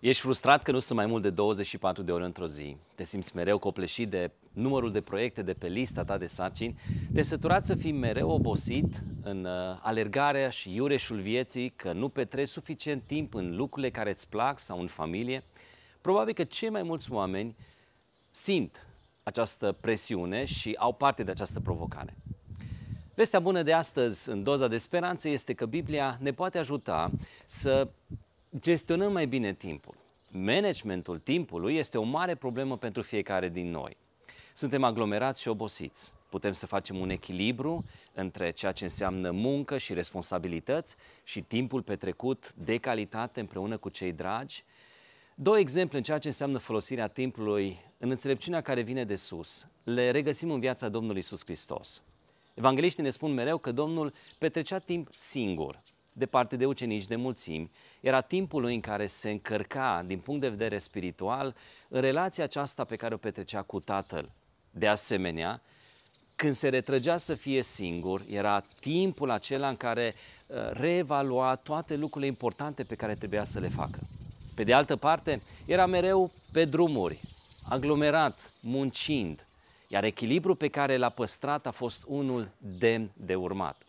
Ești frustrat că nu sunt mai mult de 24 de ore într-o zi. Te simți mereu copleșit de numărul de proiecte de pe lista ta de sarcini. Te săturat să fii mereu obosit în uh, alergarea și iureșul vieții, că nu petreci suficient timp în lucrurile care îți plac sau în familie. Probabil că cei mai mulți oameni simt această presiune și au parte de această provocare. Vestea bună de astăzi, în doza de speranță, este că Biblia ne poate ajuta să gestionăm mai bine timpul. Managementul timpului este o mare problemă pentru fiecare din noi. Suntem aglomerați și obosiți. Putem să facem un echilibru între ceea ce înseamnă muncă și responsabilități și timpul petrecut de calitate împreună cu cei dragi. Două exemple în ceea ce înseamnă folosirea timpului în înțelepciunea care vine de sus. Le regăsim în viața Domnului Iisus Hristos. Evangeliștii ne spun mereu că Domnul petrecea timp singur, departe de ucenici, de mulțimi. Era timpul lui în care se încărca, din punct de vedere spiritual, în relația aceasta pe care o petrecea cu tatăl. De asemenea, când se retrăgea să fie singur, era timpul acela în care uh, reevalua toate lucrurile importante pe care trebuia să le facă. Pe de altă parte, era mereu pe drumuri, aglomerat, muncind, iar echilibrul pe care l-a păstrat a fost unul demn de urmat.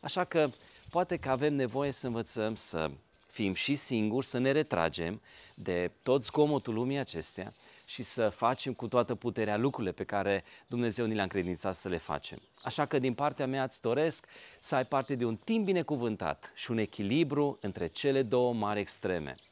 Așa că poate că avem nevoie să învățăm să fim și singuri, să ne retragem de tot zgomotul lumii acestea și să facem cu toată puterea lucrurile pe care Dumnezeu ni le-a încredințat să le facem. Așa că din partea mea îți doresc să ai parte de un timp binecuvântat și un echilibru între cele două mari extreme.